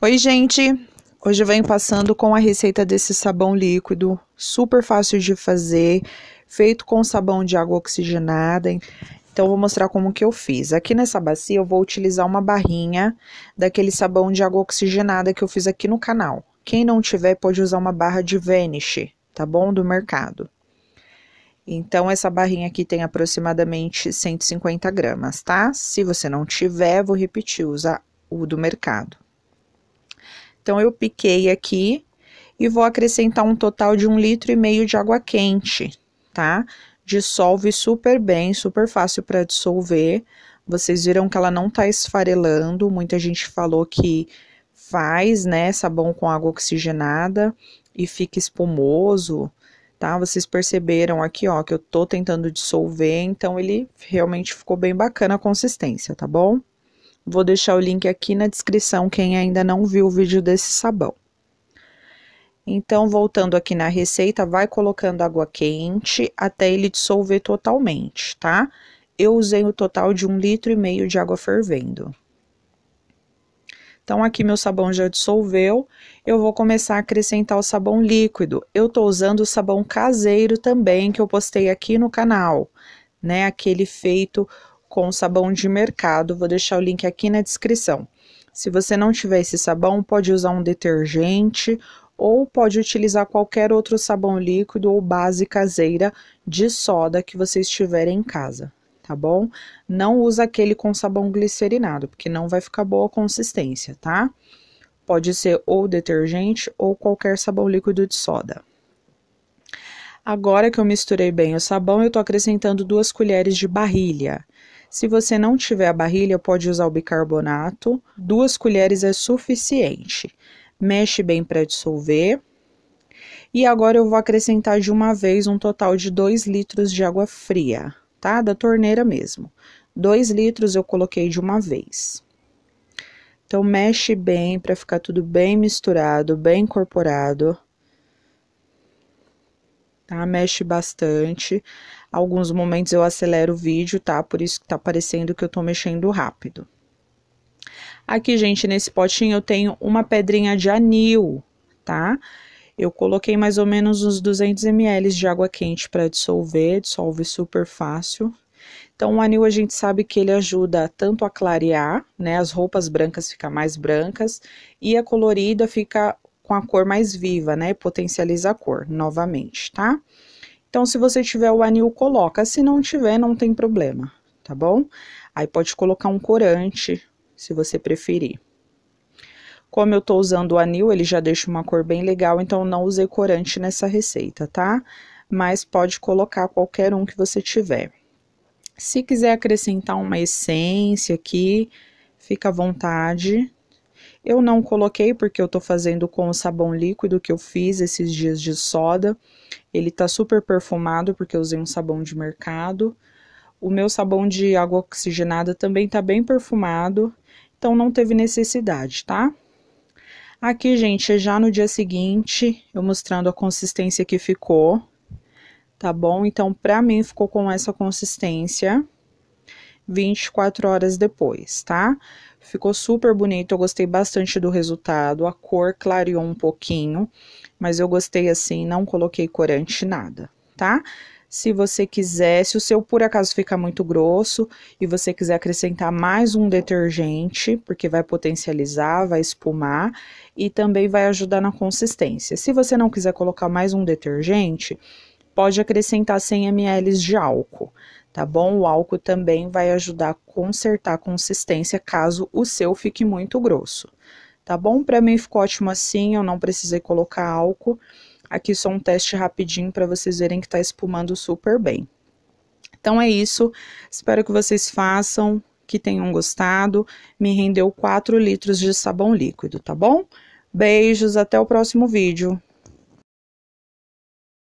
Oi, gente! Hoje venho passando com a receita desse sabão líquido, super fácil de fazer, feito com sabão de água oxigenada. Então, vou mostrar como que eu fiz. Aqui nessa bacia, eu vou utilizar uma barrinha daquele sabão de água oxigenada que eu fiz aqui no canal. Quem não tiver, pode usar uma barra de Vanish, tá bom? Do mercado. Então, essa barrinha aqui tem aproximadamente 150 gramas, tá? Se você não tiver, vou repetir, usa o do mercado. Então, eu piquei aqui e vou acrescentar um total de um litro e meio de água quente, tá? Dissolve super bem, super fácil para dissolver. Vocês viram que ela não tá esfarelando. Muita gente falou que faz, né, sabão com água oxigenada e fica espumoso, tá? Vocês perceberam aqui, ó, que eu tô tentando dissolver, então ele realmente ficou bem bacana a consistência, tá bom? Vou deixar o link aqui na descrição quem ainda não viu o vídeo desse sabão. Então, voltando aqui na receita, vai colocando água quente até ele dissolver totalmente, tá? Eu usei o total de um litro e meio de água fervendo. Então, aqui meu sabão já dissolveu, eu vou começar a acrescentar o sabão líquido. Eu tô usando o sabão caseiro também, que eu postei aqui no canal, né? Aquele feito com sabão de mercado. Vou deixar o link aqui na descrição. Se você não tiver esse sabão, pode usar um detergente ou pode utilizar qualquer outro sabão líquido ou base caseira de soda que você estiver em casa, tá bom? Não usa aquele com sabão glicerinado, porque não vai ficar boa a consistência, tá? Pode ser ou detergente ou qualquer sabão líquido de soda. Agora que eu misturei bem o sabão, eu tô acrescentando duas colheres de barrilha. Se você não tiver a barrilha, pode usar o bicarbonato. Duas colheres é suficiente. Mexe bem para dissolver. E agora eu vou acrescentar de uma vez um total de 2 litros de água fria, tá? Da torneira mesmo. 2 litros eu coloquei de uma vez. Então, mexe bem para ficar tudo bem misturado, bem incorporado tá? Mexe bastante. Alguns momentos eu acelero o vídeo, tá? Por isso que tá parecendo que eu tô mexendo rápido. Aqui, gente, nesse potinho eu tenho uma pedrinha de anil, tá? Eu coloquei mais ou menos uns 200 ml de água quente para dissolver, dissolve super fácil. Então, o anil a gente sabe que ele ajuda tanto a clarear, né? As roupas brancas ficam mais brancas e a colorida fica com a cor mais viva, né? Potencializa a cor novamente, tá? Então, se você tiver o anil, coloca. Se não tiver, não tem problema, tá bom? Aí pode colocar um corante, se você preferir. Como eu tô usando o anil, ele já deixa uma cor bem legal, então não usei corante nessa receita, tá? Mas pode colocar qualquer um que você tiver. Se quiser acrescentar uma essência aqui, fica à vontade, eu não coloquei porque eu tô fazendo com o sabão líquido que eu fiz esses dias de soda. Ele tá super perfumado porque eu usei um sabão de mercado. O meu sabão de água oxigenada também tá bem perfumado, então não teve necessidade, tá? Aqui, gente, é já no dia seguinte, eu mostrando a consistência que ficou, tá bom? Então, pra mim, ficou com essa consistência 24 horas depois, tá? Tá? Ficou super bonito, eu gostei bastante do resultado. A cor clareou um pouquinho, mas eu gostei assim, não coloquei corante nada, tá? Se você quiser, se o seu por acaso ficar muito grosso e você quiser acrescentar mais um detergente, porque vai potencializar, vai espumar e também vai ajudar na consistência. Se você não quiser colocar mais um detergente, pode acrescentar 100 ml de álcool, tá bom? O álcool também vai ajudar a consertar a consistência caso o seu fique muito grosso, tá bom? Para mim ficou ótimo assim, eu não precisei colocar álcool. Aqui só um teste rapidinho para vocês verem que tá espumando super bem. Então é isso, espero que vocês façam, que tenham gostado. Me rendeu 4 litros de sabão líquido, tá bom? Beijos, até o próximo vídeo.